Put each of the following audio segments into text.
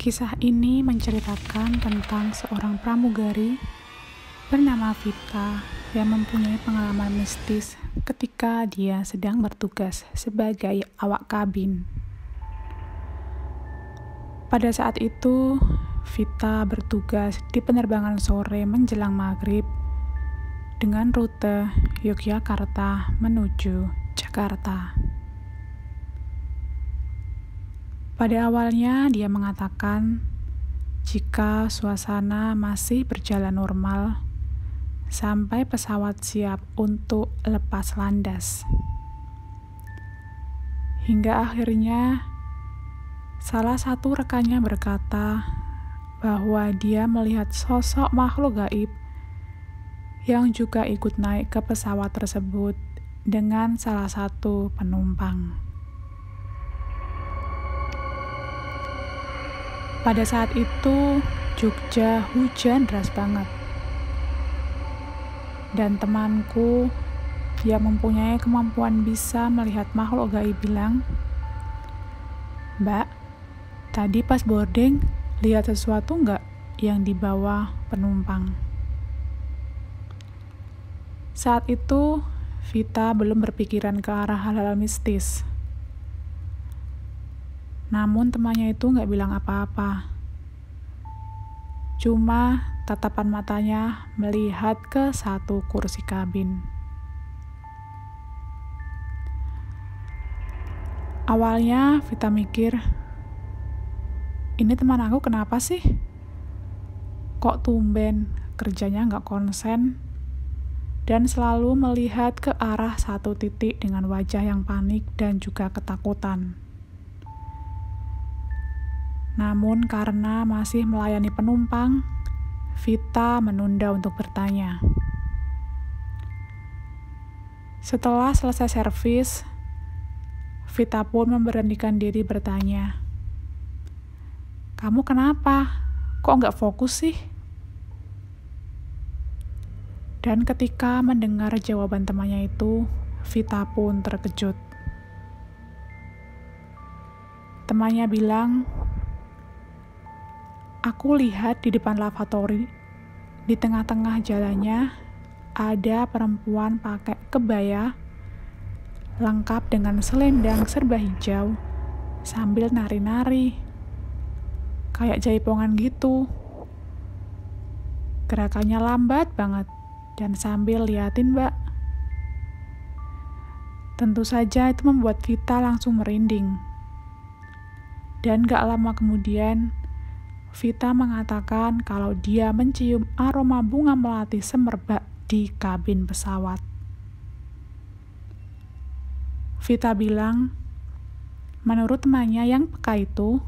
Kisah ini menceritakan tentang seorang pramugari bernama Vita yang mempunyai pengalaman mistis ketika dia sedang bertugas sebagai awak kabin. Pada saat itu, Vita bertugas di penerbangan sore menjelang maghrib dengan rute Yogyakarta menuju Jakarta. Pada awalnya, dia mengatakan jika suasana masih berjalan normal sampai pesawat siap untuk lepas landas. Hingga akhirnya, salah satu rekannya berkata bahwa dia melihat sosok makhluk gaib yang juga ikut naik ke pesawat tersebut dengan salah satu penumpang. Pada saat itu, Jogja hujan deras banget. Dan temanku yang mempunyai kemampuan bisa melihat makhluk gaib bilang, Mbak, tadi pas boarding, lihat sesuatu nggak yang di bawah penumpang? Saat itu, Vita belum berpikiran ke arah hal-hal mistis. Namun temannya itu nggak bilang apa-apa. Cuma tatapan matanya melihat ke satu kursi kabin. Awalnya Vita mikir, ini teman aku kenapa sih? Kok tumben kerjanya nggak konsen dan selalu melihat ke arah satu titik dengan wajah yang panik dan juga ketakutan. Namun karena masih melayani penumpang, Vita menunda untuk bertanya. Setelah selesai servis, Vita pun memberanikan diri bertanya, "Kamu kenapa? Kok nggak fokus sih?" Dan ketika mendengar jawaban temannya itu, Vita pun terkejut. Temannya bilang, Aku lihat di depan lavatory, di tengah-tengah jalannya ada perempuan pakai kebaya lengkap dengan selendang serba hijau sambil nari-nari kayak jaipongan gitu. Gerakannya lambat banget dan sambil liatin mbak. Tentu saja itu membuat Vita langsung merinding. Dan gak lama kemudian, Vita mengatakan kalau dia mencium aroma bunga melati semerbak di kabin pesawat. Vita bilang, menurut temannya yang peka itu,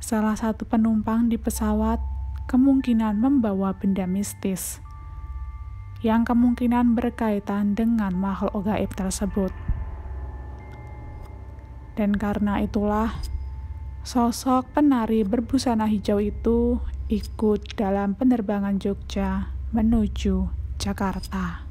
salah satu penumpang di pesawat kemungkinan membawa benda mistis yang kemungkinan berkaitan dengan makhluk gaib tersebut. Dan karena itulah, Sosok penari berbusana hijau itu ikut dalam penerbangan Jogja menuju Jakarta.